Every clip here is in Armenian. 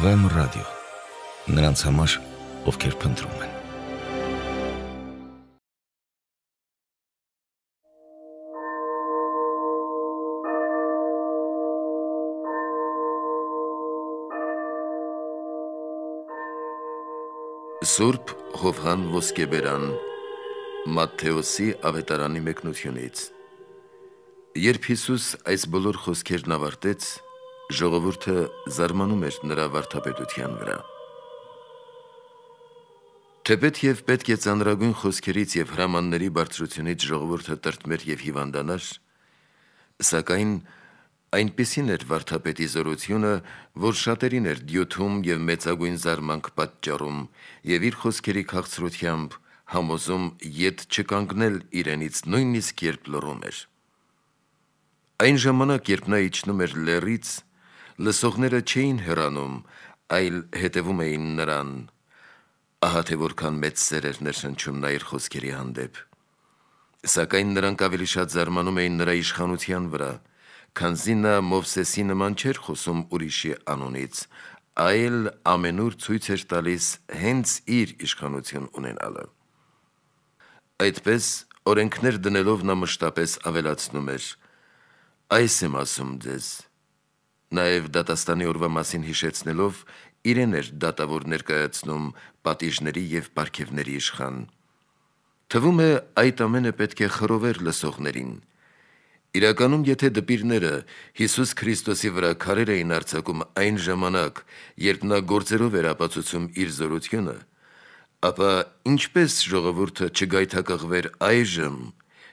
Վեմ ռադիո։ Նրանց համար, ովքեր փնտրում են։ Սուրբ Հովհան Ոսկեբերան Մատթեոսի ավետարանի մեկնությունից Երբ Հիսուս այս բոլոր խոսքերն ավարտեց, Ժողովուրդը զարմանում էր նրա վարդապետության վրա։ Թեպետ եւ պետք է ծանրագույն խոսքերից եւ հրամանների բարձրությունից ժողովուրդը տրտմեր եւ հիվանդանար, սակայն այնպեսին էր վարդապետի զորությունը, որ շատերին էր դյութում եւ մեծագույն զարմանք պատճառում եւ իր խոսքերի քաղցրությամբ համոզում յետ չկանգնել իրենից նույնիսկ երբ լռում էր։ Այն ժամանակ, երբ նա իջնում էր լեռից, Լսողները չէին հեռանում, այլ հետևում էին նրան։ Ահա թե որքան մեծ սեր էր ներշնչում նա իր խոսքերի հանդեպ։ Սակայն նրանք ավելի շատ զարմանում էին նրա իշխանության վրա, քանզի նա Մովսեսի նման չէր խոսում ուրիշի անունից, այլ ամենուր ցույց էր տալիս հենց իր իշխանություն ունենալը։ Այդպես օրենքներ դնելով նա մշտապես ավելացնում էր. Այս եմ ասում ձեզ, Նաև դատաստանի օրվա մասին հիշեցնելով իրեն էր դատավոր ներկայացնում պատիժների եւ պարգևների իշխան։ Թվում է այդ ամենը պետք է խրովեր լսողներին։ Իրականում եթե դպիրները Հիսուս Քրիստոսի վրա քարեր էին արձակում այն ժամանակ, երբ նա գործերով էր ապացուցում իր զորությունը, ապա ինչպես ժողովուրդը չգայթակղվեր այժմ,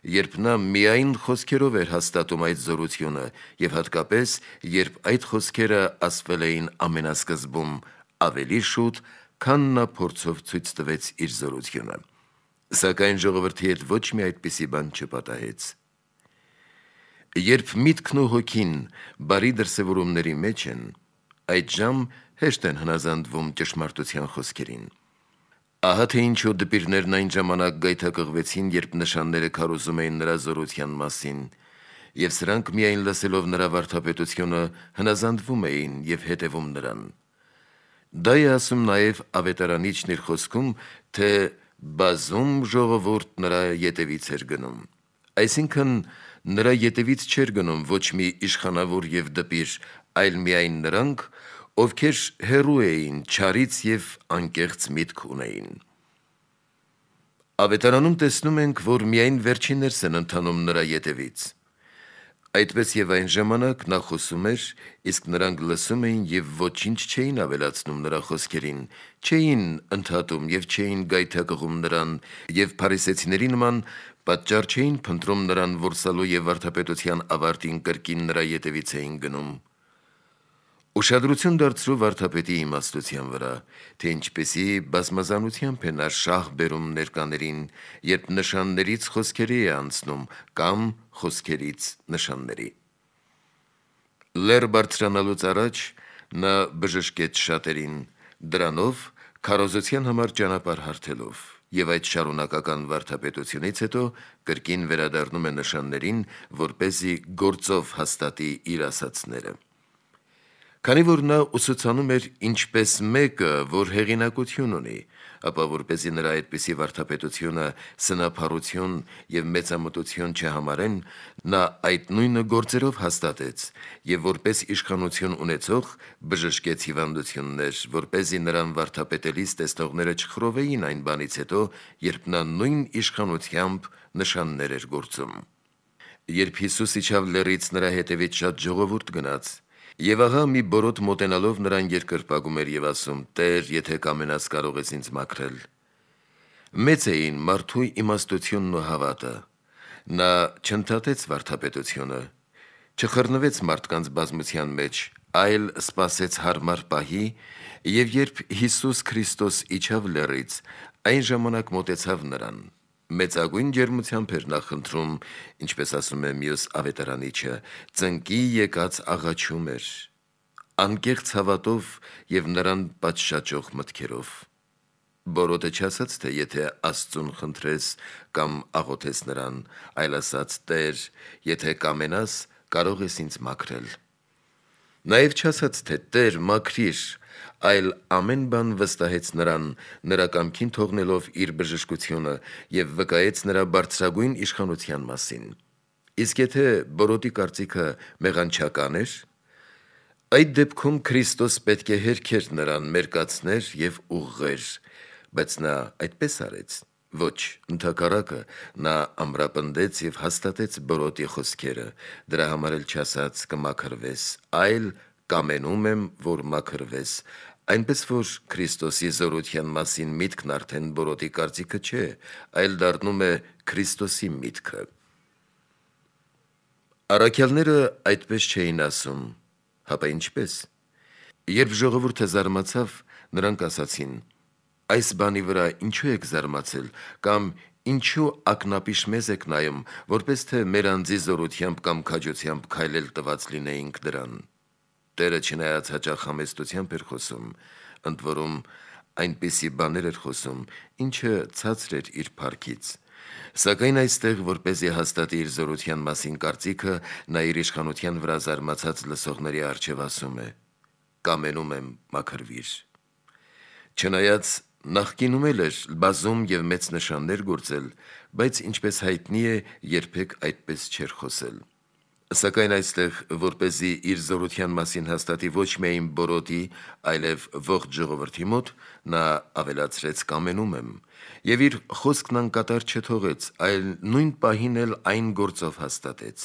երբ նա միայն խոսքերով էր հաստատում այդ զորությունը եւ հատկապես երբ այդ խոսքերը ասվել էին ամենասկզբում ավելի շուտ, քան նա փորձով ցույց տվեց իր զորությունը։ Սակայն ժողովրդի հետ ոչ մի այդպիսի բան չպատահեց։ Երբ միտքն ու հոգին բարի դրսևորումների մեջ են, այդ ժամ հեշտ են հնազանդվում ճշմարտության խոսքերին։ Ահա թե ինչու դպիրներն այն ժամանակ գայթակղվեցին, երբ նշանները քարոզում էին նրա զորության մասին, եւ սրանք միայն լսելով նրա վարդապետությունը հնազանդվում էին եւ հետևում նրան։ Դա է ասում նաեւ ավետարանիչն իր խոսքում, թե բազում ժողովուրդ նրա յետևից էր գնում։ Այսինքն նրա յետևից չէր գնում ոչ մի իշխանավոր եւ դպիր, այլ միայն նրանք, ովքեր հերու էին ճարից եւ անկեղծ միտք ունեին։ Ավետարանում տեսնում ենք, որ միայն վերջիններս են ընթանում նրա յետևից։ Այդպես եւ այն ժամանակ նա խոսում էր, իսկ նրանք լսում էին եւ ոչինչ չէին ավելացնում նրա խոսքերին, չէին ընդհատում եւ չէին գայթակղում նրան եւ փարիսեցիների նման պատճառ չէին փնտրում նրան որսալու եւ վարդապետության ավարտին կրկին նրա յետևից էին գնում։ Ուշադրություն դարձրու վարդապետի իմաստության վրա, թե ինչպեսի բազմազանությամբ են արշահ բերում ներկաներին, երբ նշաններից խոսքերի է անցնում կամ խոսքերից նշանների։ Լեր բարձրանալուց առաջ նա բժշկեց շատերին, դրանով քարոզության համար ճանապարհ հարթելով եւ այդ շարունակական վարդապետությունից հետո կրկին վերադառնում է նշաններին, որ เป զի գործով հաստատի իր ասացները։ Քանի որ նա ուսուցանում էր ինչպես մեկը, որ հեղինակություն ունի, ապա որպեսի նրա այդպիսի վարդապետությունը սնափառություն եւ մեծամտություն չհամարեն, նա այդ նույնը գործերով հաստատեց եւ որպես իշխանություն ունեցող բժշկեց հիվանդություններ, որպեսի նրան վարդապետելիս տեսնողները չխրովեին այն բանից հետո, երբ նա նույն իշխանությամբ նշաններ էր գործում։ Երբ Հիսուս իջավ լերից նրա հետևից շատ ժողովուրդ գնաց, Եվ ահա մի բորոտ մոտենալով նրան երկրպագում էր եւ ասում. «Տեր, եթե կամենաս կարող ես ինձ մաքրել»։ Մեծ էին մարդու իմաստությունն ու հավատը։ Նա չընդհատեց վարդապետությունը, չխռնվեց մարդկանց բազմության մեջ, այլ սпасեց հարմար պահի, եւ երբ Հիսուս Քրիստոս իջավ լեռից, այն ժամանակ մտեցավ նրան մեծագույն ջերմությամբ էր նախընտրում, ինչպես ասում է մյուս ավետարանիչը, ծնկի եկած աղաչում էր, անկեղծ հավատով եւ նրան պատշաճող մտքերով։ Բորոտը չասաց, թե եթե Աստծուն խնդրես կամ աղոթես նրան, այլ ասաց՝ «Տեր, եթե կամենաս, կարող ես ինձ մաքրել»։ Նաև չասաց, թե «Տեր, մաքրիր, այլ ամեն բան վստահեց նրան, նրա կամքին թողնելով իր բժշկությունը եւ վկայեց նրա բարձրագույն իշխանության մասին։ Իսկ եթե Բորոտի կարծիքը մեղանչական էր, այդ դեպքում Քրիստոս պետք է հերքեր նրան մերկացներ եւ ուղղեր, բայց նա այդպես արեց։ Ոչ, ընդհակառակը նա ամրապնդեց եւ հաստատեց Բորոտի խոսքերը, դրա համար էլ չասած կմաքրվես, այլ կամենում եմ, որ մաքրվես։ Այնպես որ Քրիստոսի զորության մասին միտքն արդեն բորոտի կարծիքը չէ, այլ դառնում է Քրիստոսի միտքը։ Առաքյալները այդպես չէին ասում։ Հապա ինչպես։ Երբ ժողովուրդը զարմացավ, նրանք ասացին. «Այս բանի վրա ինչու եք զարմացել» կամ «Ինչու ակնապիշ մեզ եք նայում, որպես թե մեր անձի զորությամբ կամ քաջությամբ քայլել տված լինեինք դրան»։ Տերը չնայած հաճախ համեստությամբ էր խոսում, ընդ որում այնպիսի բաներ էր խոսում, ինչը ցածր էր իր парքից։ Սակայն այստեղ, որ เป զի հաստատի իր զորության մասին կարծիքը, նա իր իշխանության վրա զարմացած լսողների արժև ասում է. Կամենում եմ, մաքրվիր։ Չնայած Նախկինում էլ էր բազում եւ մեծ նշաններ գործել, բայց ինչպես հայտնի է, երբեք այդպես չէր խոսել։ Սակայն այստեղ, որ เป զի իր զորության մասին հաստատի ոչ միայն Բորոտի, այլև ողջ ժողովրդի մոտ, նա ավելացրեց կամենում եմ, եւ իր խոսքն անկատար չթողեց, այլ նույն պահին էլ այն գործով հաստատեց։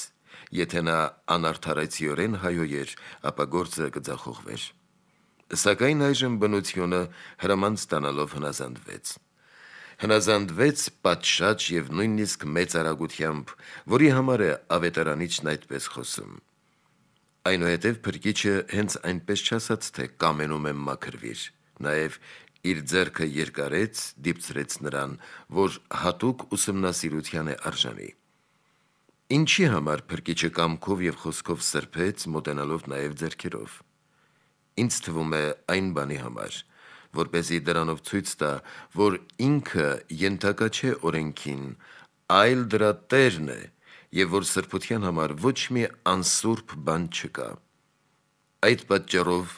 Եթե նա անարթարացիորեն հայոյեր, ապա գործը կձախողվեր։ Սակայն այժմ բնությունը հրաման ստանալով հնազանդվեց հնազանդվեց պատշաճ եւ նույնիսկ մեծ արագությամբ, որի համար է ավետարանիչն այդպես խոսում. Այնուհետև փրկիչը հենց այնպես չասաց, թե կամենում եմ մաքրվիր, նաեւ իր ձեռքը երկարեց, դիպցրեց նրան, որ հատուկ ուսումնասիրության է արժանի։ Ինչի համար փրկիչը կամքով եւ խոսքով սրբեց, մոտենալով նաեւ ձեռքերով։ Ինչ թվում է այն բանի համար, որ เป զի դրանով ցույց տա, որ ինքը յենթակա չէ օրենքին, այլ դրա տերն է, եւ որ սրբության համար ոչ մի անսուրբ բան չկա։ Այդ պատճառով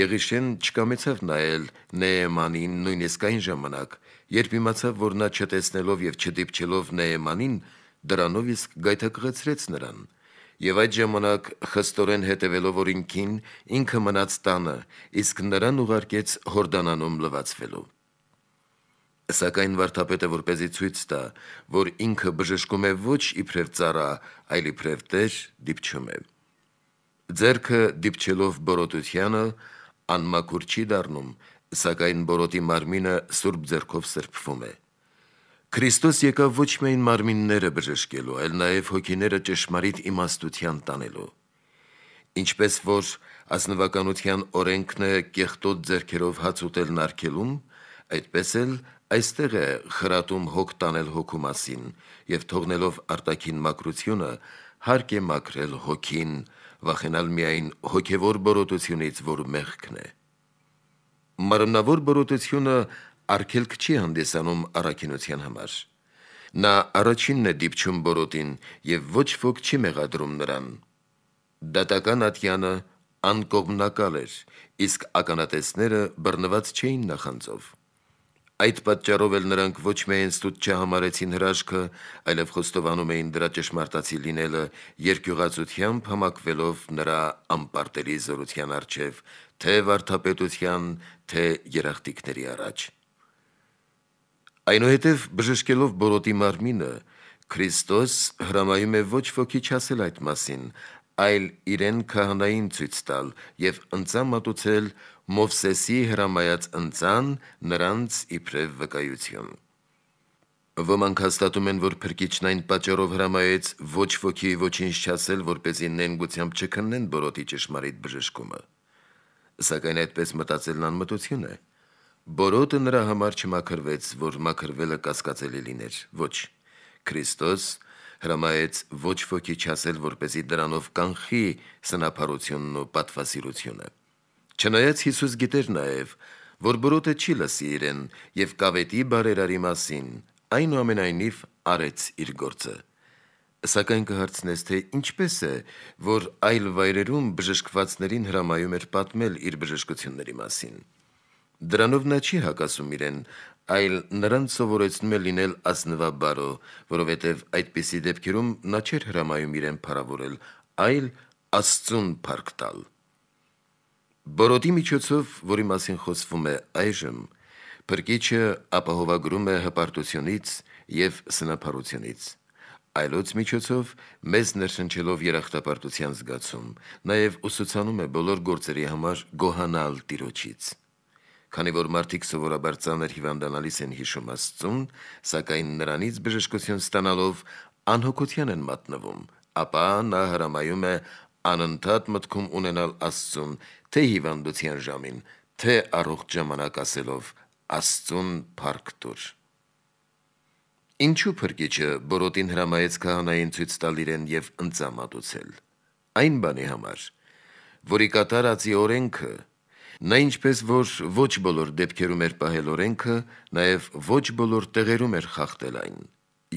Եղիշեն չկամեցավ նայել Նեեմանին նույնիսկ այն ժամանակ, երբ իմացավ, որ նա չտեսնելով եւ չդիպչելով Նեեմանին դրանով իսկ գայթակղեցրեց նրան։ Եվ այդ ժամանակ խստորեն հետևելով օրինքին, ինքը մնաց տանը, իսկ նրան ուղարկեց Հորդանանում լվացվելու։ Սակայն վարդապետը որպեսի ցույց տա, որ ինքը բժշկում է ոչ իբրև ծառա, այլ իբրև տեր դիպչում է։ Ձերքը դիպչելով բորոտությանը անմակուր չի դառնում, սակայն բորոտի մարմինը սուրբ ձերքով սրբվում է։ Քրիստոս եկավ ոչ միայն մարմինները բժշկելու, այլ նաև հոգիները ճշմարիտ իմաստության տանելու։ Ինչպես որ ազնվականության օրենքն է կեղտոտ ձեռքերով հաց ուտելն արգելում, այդպես էլ այստեղ է խրատում հոգ տանել հոգու մասին եւ թողնելով արտաքին մակրությունը հարկ է մակրել հոգին, վախենալ միայն հոգևոր բորոտությունից, որ մեղքն է։ Մարմնավոր բորոտությունը արգելք չի հանդեսանում առաքինության համար։ Նա առաջինն է դիպչում բորոտին եւ ոչ ոք չի մեղադրում նրան։ Դատական ատյանը անկողմնակալ էր, իսկ ականատեսները բռնված չէին նախանձով։ Այդ պատճառով էլ նրանք ոչ միայն ստուտ չհամարեցին հրաշքը, այլև խոստովանում էին դրա ճշմարտացի լինելը, երկյուղացությամբ համակվելով նրա ամպարտելի զորության արչև, թե վարդապետության, թե երախտիկների առաջ։ Այնուհետև բժշկելով Բորոտի մարմինը, Քրիստոս հրամայում է ոչ ոքի չասել այդ մասին, այլ իրեն քահանային ցույց տալ եւ ընծա մատուցել Մովսեսի հրամայած ընծան նրանց իբրև վկայություն։ Ոմանք հաստատում են, որ փրկիչն այն պատճառով հրամայեց ոչ ոքի ոչինչ չասել, որպեսզի նենգությամբ չքննեն Բորոտի ճշմարիտ բժշկումը։ Սակայն այդպես մտածելն անմտություն է։ մտածել Բորոտը նրա համար չմաքրվեց, որ մաքրվելը կասկածելի լիներ։ Ոչ։ Քրիստոս հրամայեց ոչ ոքի չասել, որպեսի դրանով կանխի սնափարությունն ու պատվասիրությունը։ Չնայած Հիսուս գիտեր նաև, որ բորոտը չի լսի իրեն եւ կավետի բարերարի մասին, այնուամենայնիվ արեց իր գործը։ Սակայն կհարցնես, թե ինչպես է, որ այլ վայրերում բժշկվածներին հրամայում էր պատմել իր բժշկությունների մասին։ Դրանով նա չի հակասում իրեն, այլ նրան սովորեցնում է լինել ազնվաբարո, որովհետև այդպիսի դեպքերում նա չէր հրամայում իրեն փառավորել, այլ Աստծուն փառք տալ։ Բորոտի միջոցով, որի մասին խոսվում է այժմ, Փրկիչը ապահովագրում է հպարտությունից եւ սնափառությունից։ Այլոց միջոցով մեզ ներշնչելով երախտապարտության զգացում, նաև ուսուցանում է բոլոր գործերի համար գոհանալ Տիրոջից։ Քանի որ մարդիկ սովորաբար ցաներ հիվանդանալիս են հիշում Աստծուն, սակայն նրանից բժշկություն ստանալով անհոգության են մատնվում, ապա նա հրամայում է անընդհատ մտքում ունենալ Աստծուն, թե հիվանդության ժամին, թե առողջ ժամանակ ասելով Աստծուն փառք տուր։ Ինչու փրկիչը Բորոտին հրամայեց քահանային ցույց տալ իրեն եւ ընծամատուցել։ Այն բանի համար, որի կատարածի օրենքը Նա ինչպես որ ոչ բոլոր դեպքերում էր պահել օրենքը, նաև ոչ բոլոր տեղերում էր խախտել այն։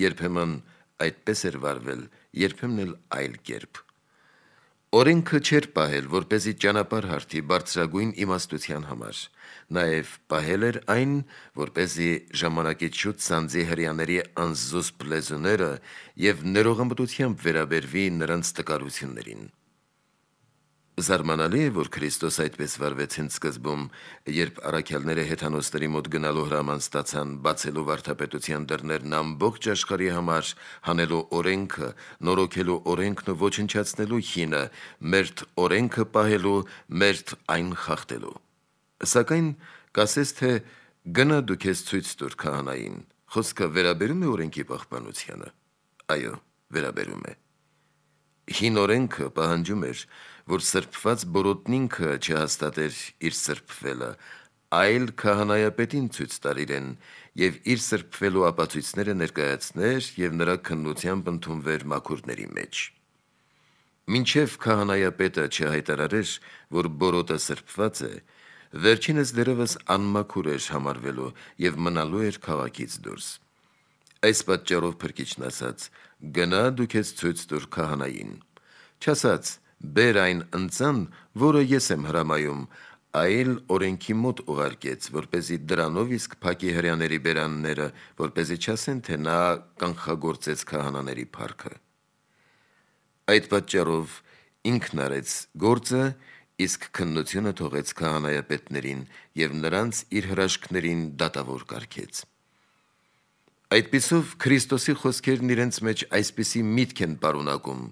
Երբեմն այդպես էր վարվել, երբեմն էլ այլ կերպ։ Օրենքը չէր պահել, որպեսի ճանապարհ հարթի բարձրագույն իմաստության համար։ Նաև պահել էր այն, որպեսի ժամանակից շուտ սանձի հрьяաների անզուսպ լեզուները եւ ներողամտությամբ վերաբերվի նրանց տկարություններին։ Զարմանալի է, որ Քրիստոս այդպես վարվեց հենց սկզբում, երբ առաքյալները հեթանոսների մոտ գնալու հրաման ստացան, բացելու վարդապետության դռներն ամբողջ աշխարհի համար, հանելու օրենքը, նորոգելու օրենքն ու ոչնչացնելու հինը, մերթ օրենքը պահելու, մերթ այն խախտելու։ Սակայն կասես թե գնա դու քեզ ցույց տուր քահանային։ Խոսքը վերաբերում է օրենքի պահպանությանը։ Այո, վերաբերում է։ Հին օրենքը պահանջում էր, որ սրբված բորոտնինքը չհաստատեր իր սրբվելը, այլ քահանայապետին ցույց տար իրեն եւ իր սրբվելու ապացույցները ներկայացներ եւ նրա քննությամբ ընդունվեր մաքուրների մեջ։ Մինչև քահանայապետը չհայտարարեր, որ բորոտը սրբված է, վերջինս դերևս անմաքուր էր համարվելու եւ մնալու էր քաղաքից դուրս։ Այս պատճառով փրկիչն ասաց. «Գնա դու քեզ ցույց տուր քահանային»։ Չասաց. «Բեր այն ընծան, որը ես եմ հրամայում», այլ օրենքի մոտ ուղարկեց, որ เป զի դրանով իսկ փակի հрьяաների բերանները, որ เป զի չասեն, թե նա կանխագործեց քահանաների парքը։ Այդ պատճառով ինքն արեց գործը, իսկ քննությունը թողեց քահանայապետներին եւ նրանց իր հրաշքներին դատավոր կարգեց։ Այդպիսով Քրիստոսի խոսքերն իրենց մեջ այսպիսի միտք են պարունակում.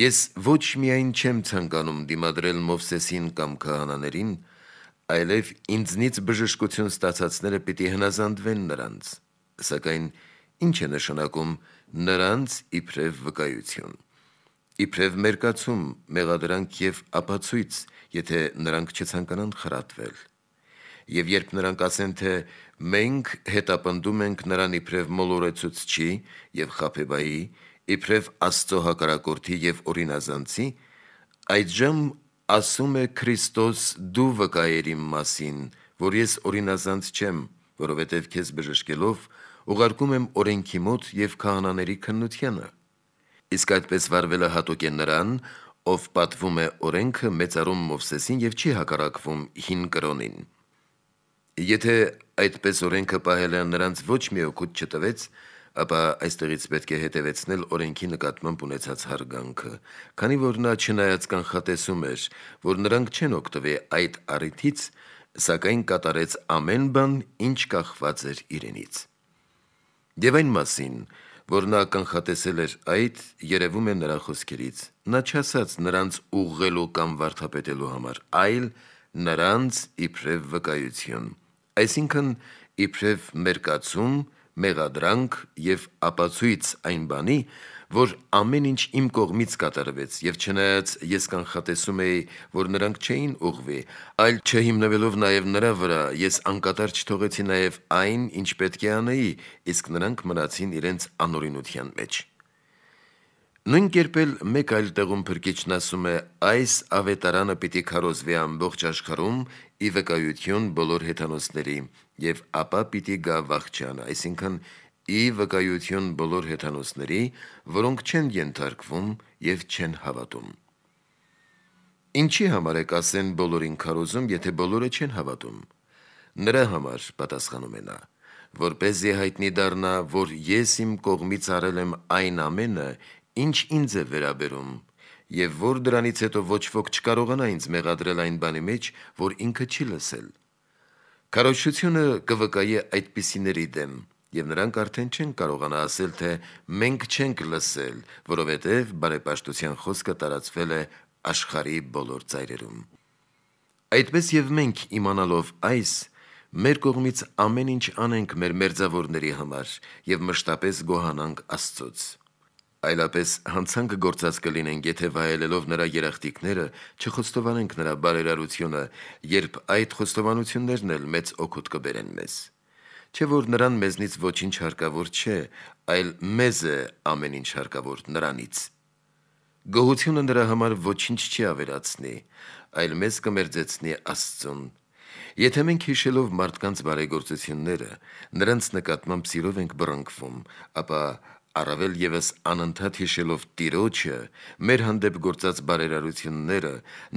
Ես ոչ միայն չեմ ցանկանում դիմադրել Մովսեսին կամ քահանաներին, այլև ինձնից բժշկություն ստացածները պիտի հնազանդվեն նրանց։ Սակայն ինչ է նշանակում նրանց իբրև վկայություն։ Իբրև մերկացում, մեղադրանք եւ ապացույց, եթե նրանք չցանկանան խրատվել։ Եվ երբ նրանք ասեն, թե մենք հետապնդում ենք նրան իբրև մոլորեցուցչի եւ խափեբայի, իբրև Աստծո հակարակորթի եւ օրինազանցի, այդժամ ասում է Քրիստոս՝ դու վկայեր իմ մասին, որ ես օրինազանց չեմ, որովհետեւ քեզ բժշկելով ուղարկում եմ օրենքի մոտ եւ քահանաների քննությանը։ Իսկ այդպես վարվելը հատուկ է նրան, ով պատվում է օրենքը մեծարում Մովսեսին եւ չի հակառակվում հին կրոնին։ Եթե այդպես օրենքը պահելը նրանց ոչ մի օգուտ չտվեց, ապա այստեղից պետք է հետևեցնել օրենքի նկատմամբ ունեցած հարգանքը, քանի որ նա չնայած կանխատեսում էր, որ նրանք չեն օգտվի այդ առիթից, սակայն կատարեց ամեն բան, ինչ կախված էր իրենից։ Եվ այն մասին, որ նա կանխատեսել էր այդ, երևում է նրա խոսքերից։ Նա չասաց նրանց ուղղելու կամ վարթապետելու համար, այլ նրանց իբրև վկայություն այսինքն իբրև մերկացում, մեղադրանք եւ ապացույց այն բանի, որ ամեն ինչ իմ կողմից կատարվեց եւ չնայած ես կանխատեսում էի, որ նրանք չէին ուղղվի, այլ չհիմնվելով նաեւ նրա վրա, ես անկատար չթողեցի նաեւ այն, ինչ պետք է անեի, իսկ նրանք մնացին իրենց անօրինության մեջ։ Նույն կերպ էլ մեկ այլ տեղում փրկիչն ասում է. «Այս ավետարանը պիտի քարոզվի ամբողջ աշխարհում ի վկայություն բոլոր հեթանոսների, եւ ապա պիտի գա վախճանը», այսինքն ի վկայություն բոլոր հեթանոսների, որոնք չեն ենթարկվում եւ չեն հավատում։ Ինչի համար է կասեն բոլորին քարոզում, եթե բոլորը չեն հավատում։ Նրա համար պատասխանում է նա որպեսզի հայտնի դառնա, որ ես իմ կողմից արել եմ այն ամենը, ինչ ինձ է վերաբերում, եւ որ դրանից հետո ոչ ոք չկարողանա ինձ մեղադրել այն բանի մեջ, որ ինքը չի լսել։ Կարոշությունը կվկայի այդպիսիների դեմ, եւ նրանք արդեն չեն կարողանա ասել, թե մենք չենք լսել, որովհետեւ բարեպաշտության խոսքը տարածվել է աշխարհի բոլոր ծայրերում։ Այդպես եւ մենք իմանալով այս մեր կողմից ամեն ինչ անենք մեր մերձավորների համար եւ մշտապես գոհանանք Աստծոց։ Այլապես հանցանք գործած կլինենք, եթե վայելելով նրա երախտիկները չխոստովանենք նրա բարերարությունը, երբ այդ խոստովանություններն էլ մեծ օգուտ կբերեն մեզ։ Չէ որ նրան մեզնից ոչինչ հարկավոր չէ, այլ մեզ է ամեն ինչ հարկավոր նրանից։ Գողությունը նրա համար ոչինչ չի ավերացնի, այլ մեզ կմերձեցնի Աստծուն։ Եթե մենք հիշելով մարդկանց բարեգործությունները, նրանց նկատմամբ սիրով ենք բռնկվում, ապա Առավել եւս անընդհատ հիշելով Տիրոջը, մեր հանդեպ գործած բարերարությունները,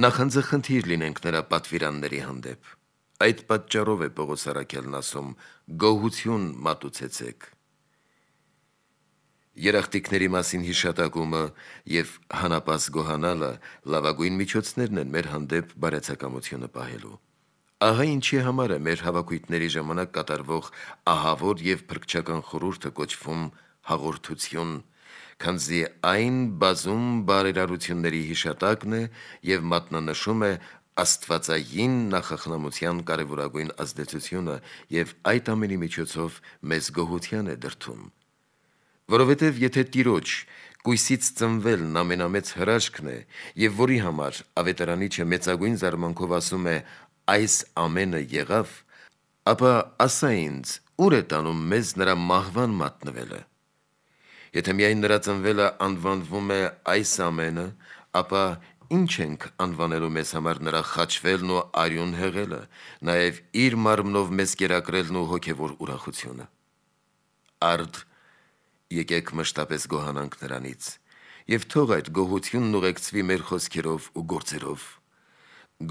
նախանձախնդիր լինենք նրա պատվիրանների հանդեպ։ Այդ պատճառով է Պողոս Արաքելն ասում. «Գոհություն մատուցեցեք»։ Երախտիկների մասին հիշատակումը եւ հանապաս գոհանալը լավագույն միջոցներն են մեր հանդեպ բարեցակամությունը պահելու։ Ահա ինչի համար է մեր հավաքույտների ժամանակ կատարվող ահավոր եւ փրկչական խորհուրդը կոչվում հաղորդություն, քանզի այն բազում բարերարությունների հիշատակն է եւ մատնանշում է Աստվածային նախախնամության կարևորագույն ազդեցությունը եւ այդ ամենի միջոցով մեզ գոհության է դրթում։ Որովհետեւ եթե Տիրոջ կույսից ծնվելն ամենամեծ հրաշքն է եւ որի համար ավետարանիչը մեծագույն զարմանքով ասում է այս ամենը եղավ, ապա ասա ինձ, ուր է տանում մեզ նրա մահվան մատնվելը։ Եթե միայն նրա ծնվելը անվանվում է այս ամենը, ապա ինչ ենք անվանելու մեզ համար նրա խաչվելն ու արյուն հեղելը, նաև իր մարմնով մեզ կերակրելն ու հոգևոր ուրախությունը։ Արդ եկեք մշտապես գոհանանք նրանից եւ թող այդ գոհությունն ուղեկցվի մեր խոսքերով ու գործերով։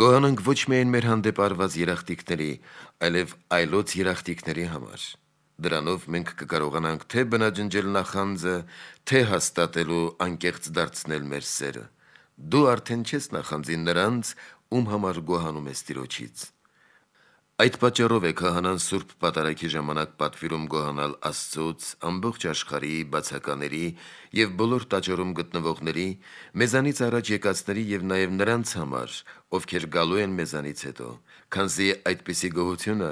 Գոհանանք ոչ միայն մեր հանդեպ արված երախտիկների, այլև այլոց երախտիկների համար։ Դրանով մենք կկարողանանք թե բնաջնջել նախանձը, թե հաստատելու անկեղծ դարձնել մեր սերը։ Դու արդեն չես նախանձին նրանց, ում համար գոհանում ես ծիրոջից։ Այդ պատճառով է քահանան Սուրբ Պատարագի ժամանակ պատվիրում գոհանալ Աստծոց, ամբողջ աշխարհի բացակաների եւ բոլոր տաճարում գտնվողների, մեզանից առաջ եկածների եւ նաեւ նրանց համար, ովքեր գալու են մեզանից հետո, քանզի այդպիսի գոհությունը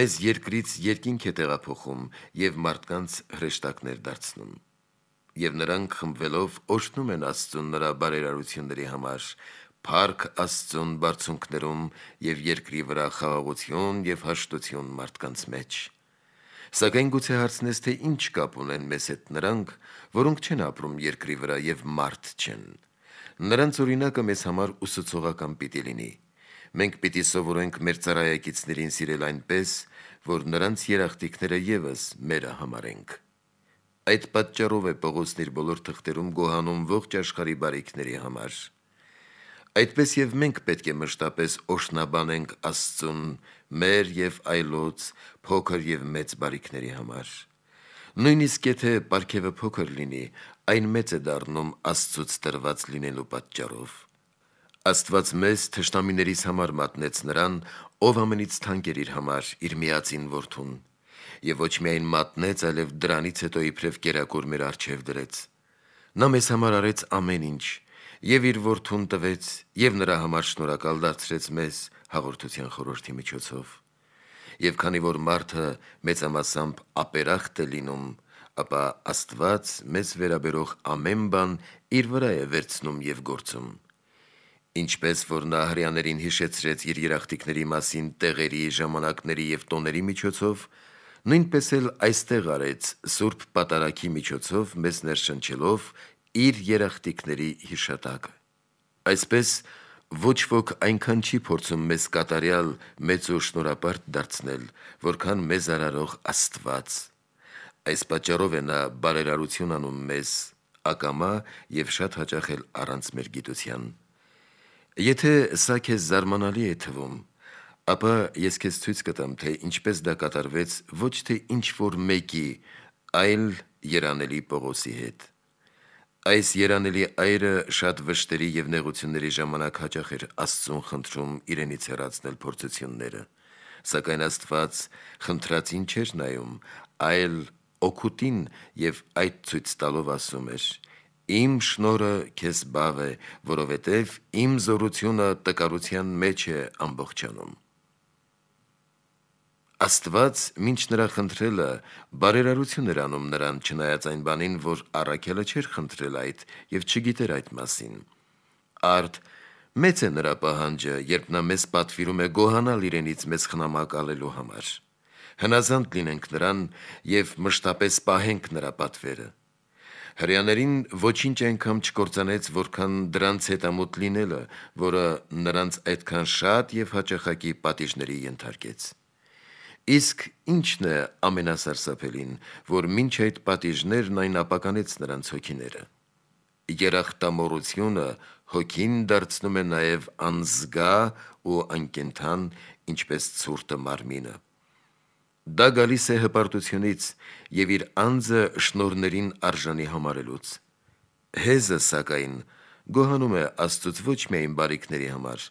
մեզ երկրից երկինք է տեղափոխում եւ մարդկանց հրեշտակներ դարձնում։ Եվ նրանք խմբվելով օշնում են Աստծուն նրա բարերարությունների համար, Փառք Աստծուն բարձունքներում եւ երկրի վրա խաղաղություն եւ հաշտություն մարդկանց մեջ։ Սակայն գուցե հարցնես թե ինչ կապ ունեն մեզ հետ նրանք, որոնք չեն ապրում երկրի վրա եւ մարդ չեն։ Նրանց օրինակը մեզ համար ուսուցողական պիտի լինի։ Մենք պիտի սովորենք մեր ծառայակիցներին սիրել այնպես, որ նրանց երախտիկները եւս մերը համարենք։ Այդ պատճառով է Պողոսն իր բոլոր թղթերում գոհանում ողջ աշխարհի բարիքների համար։ Այդպես եւ մենք պետք է մշտապես օշնաբանենք Աստծուն մեր եւ այլոց փոքր եւ մեծ բարիքների համար։ Նույնիսկ եթե ապարքևը փոքր լինի, այն մեծ է դառնում Աստծուց տրված լինելու պատճառով։ Աստված մեզ թշնամիներից համար մատնեց նրան, ով ամենից թանկ էր իր համար, իր միածին որդուն։ Եվ ոչ միայն մատնեց, այլև դրանից հետո իբրև կերակուր մեր արչև դրեց։ Նա մեզ համար արեց ամեն ինչ, եւ իր որդուն տվեց եւ նրա համար շնորհակալ դարձրեց մեզ հաղորդության խորհրդի միջոցով։ Եվ քանի որ մարդը մեծամասամբ ապերախտ է լինում, ապա Աստված մեզ վերաբերող ամեն բան իր վրա է վերցնում եւ գործում։ Ինչպես որ նա հрьяաներին հիշեցրեց իր երախտիկների մասին տեղերի, ժամանակների եւ տոների միջոցով, նույնպես էլ այստեղ արեց Սուրբ Պատարագի միջոցով մեզ ներշնչելով իր երախտիկների հիշատակը։ Այսպես ոչ ոք այնքան չի փորձում մեզ կատարյալ մեծ ու շնորհապարտ դարձնել, որքան մեզ արարող Աստված։ Այս պատճառով է նա բարերարություն անում մեզ ակամա եւ շատ հաճախ էլ առանց մեր գիտության։ Եթե սա քեզ զարմանալի է թվում, ապա ես քեզ ցույց կտամ, թե ինչպես դա կատարվեց ոչ թե ինչ որ մեկի, այլ Երանելի Պողոսի հետ։ Այս երանելի այրը շատ վշտերի եւ նեղությունների ժամանակ հաճախ էր Աստծուն խնդրում իրենից հեռացնել փորձությունները, սակայն Աստված խնդրածին չէր նայում, այլ օգուտին եւ այդ ցույց տալով ասում էր. Իմ շնորը քեզ բավ է, որովհետև իմ զորությունը տկարության մեջ է ամբողջանում։ Աստված ինչ նրա խնդրելը բարերարություն էր անում նրան չնայած այն բանին, որ Առաքելը չէր խնդրել այդ եւ չգիտեր այդ մասին։ Արդ մեծ է նրա պահանջը, երբ նա մեզ պատվիրում է գոհանալ իրենից մեզ խնամակալելու համար։ Հնազանդ լինենք նրան եւ մշտապես պահենք նրա պատվերը։ Հрьяաներին ոչինչ այնքան չկործանեց, որքան դրանց հետամուտ լինելը, որը նրանց այդքան շատ եւ հաճախակի պատիժների ենթարկեց։ Իսկ ի՞նչն է ամենասարսափելին, որ ոչ այդ պատիժներն այն ապականեց նրանց հոգիները։ Երախտամորությունը հոգին դարձնում է նաև անզգա ու անկենթան, ինչպես ցուրտը մարմինը։ Դա գալիս է հպարտությունից եւ իր անձը շնորներին արժանի համարելուց։ Հեզը սակայն գոհանում է Աստծո ոչ միայն բարիքների համար,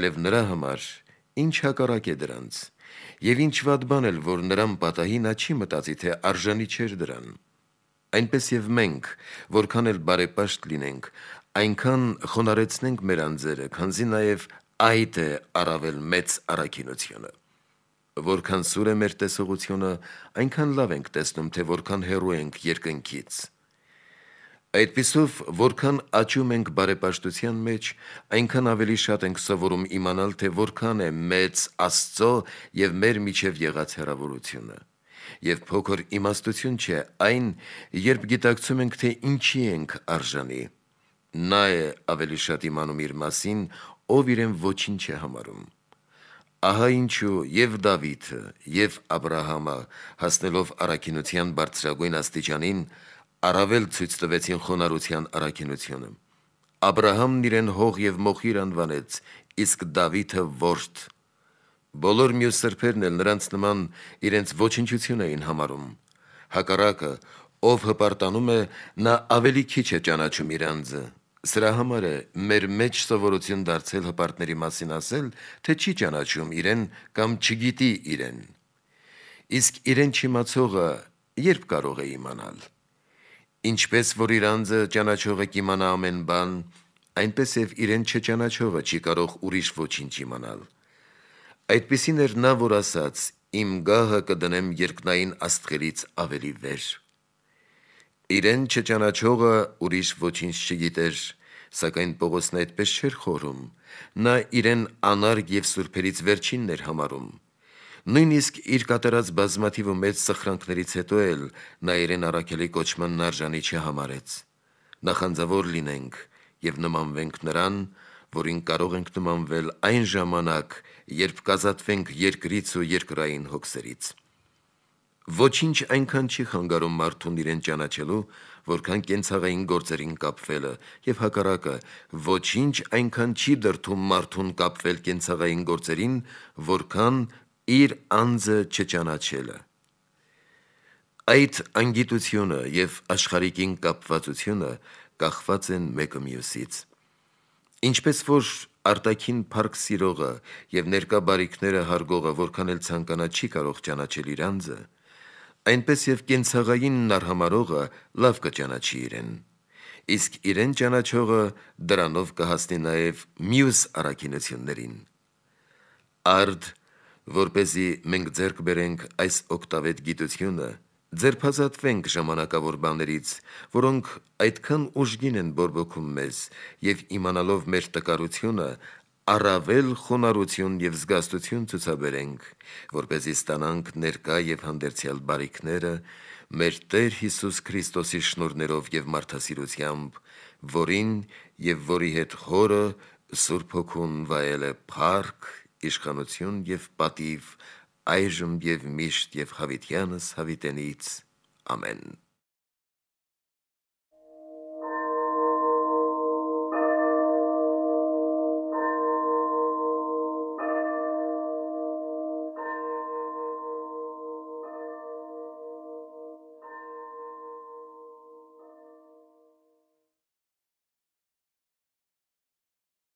այլև նրա համար, ինչ հակառակ է դրանց։ Եվ ինչ վատ բան էլ, որ նրան պատահի նա չի մտածի, թե արժանի չէր դրան։ Այնպես եւ մենք, որքան էլ բարեպաշտ լինենք, այնքան խոնարեցնենք մեր անձերը, քանզի նաեւ այդ է առավել մեծ առաքինությունը։ Որքան սուր է մեր տեսողությունը, այնքան լավ ենք տեսնում, թե որքան հեռու ենք երկնքից։ Այդպիսով, որքան աճում ենք բարեպաշտության մեջ, այնքան ավելի շատ ենք սովորում իմանալ, թե որքան է մեծ Աստծո եւ մեր միջև եղած հեռավորությունը։ Եվ փոքր իմաստություն չէ այն, երբ գիտակցում ենք, թե ինչի ենք արժանի։ Նա է ավելի շատ իմանում իր մասին, ով իրեն ոչինչ է համարում։ Ահա ինչու եւ Դավիթը, եւ Աբ รา համը, հասնելով առաքինության բարձրագույն աստիճանին, Առավել ցույց տվեցին խոնարհության առաքինությունը։ Աբ รา համն իրեն հող եւ մոխիր անվանեց, իսկ Դավիթը ворթ։ Բոլոր մյուս սրբերն էլ նրանց նման իրենց ոչնչություն էին համարում։ Հակառակը, ով հպարտանում է, նա ավելի քիչ է ճանաչում իր անձը։ Սրա համար է մեր մեջ սովորություն դարձել հպարտների մասին ասել, թե չի ճանաչում իրեն կամ չգիտի իրեն։ Իսկ իրեն չիմացողը երբ կարող է իմանալ։ Ինչպես որ իր անձը ճանաչողը կիմանա ամեն բան, այնպես եւ իրեն չճանաչողը չի կարող ուրիշ ոչինչ իմանալ։ Այդպեսին էր նա, որ ասաց. «Իմ գահը կդնեմ երկնային աստղերից ավելի վեր»։ Իրեն չճանաչողը ուրիշ ոչինչ չգիտեր, սակայն Պողոսն այդպես չէր խորում։ Նա իրեն անարգ եւ սուրբերից վերջինն էր համարում։ Նույնիսկ իր կատարած բազմաթիվ մեծ սխրանքներից հետո էլ նա իրեն առաքելի կոչման նարժանի չհամարեց։ Նախանձավոր լինենք եւ նմանվենք նրան, որին կարող ենք նմանվել այն ժամանակ, երբ կազատվենք երկրից ու երկրային հոգսերից։ Ոչինչ այնքան չի խանգարում մարդուն իրեն ճանաչելու, որքան կենցաղային գործերին կապվելը, եւ հակառակը, ոչինչ այնքան չի դրթում մարդուն կապվել կենցաղային գործերին, որքան իր անձը չճանաչելը։ Այդ անգիտությունը եւ աշխարհիկին կապվածությունը կախված են մեկը մյուսից։ Ինչպես որ արտաքին փառք սիրողը եւ ներկա բարիքները հարգողը որքան էլ ցանկանա չի կարող ճանաչել իր անձը, այնպես եւ կենցաղային նարհամարողը լավ կճանաչի իրեն։ Իսկ իրեն ճանաչողը դրանով կհասնի նաեւ մյուս առաքինություններին։ Արդ որ เป զի մենք ձեռք բերենք այս օկտավետ գիտությունը, ձերբազատվենք ժամանակավոր բաներից, որոնք այդքան ուժգին են բորբոքում մեզ, եւ իմանալով մեր տկարությունը, առավել խոնարհություն եւ զգաստություն ցուցաբերենք, որ เป զի ստանանք ներկա եւ հանդերձյալ բարիքները մեր Տեր Հիսուս Քրիստոսի շնորներով եւ մարդասիրությամբ, որին եւ որի հետ հորը Սուրբ Հոգուն վայել է փառք իշխանություն եւ պատիվ այժմ եւ միշտ եւ հավիտյանս հավիտենից ամեն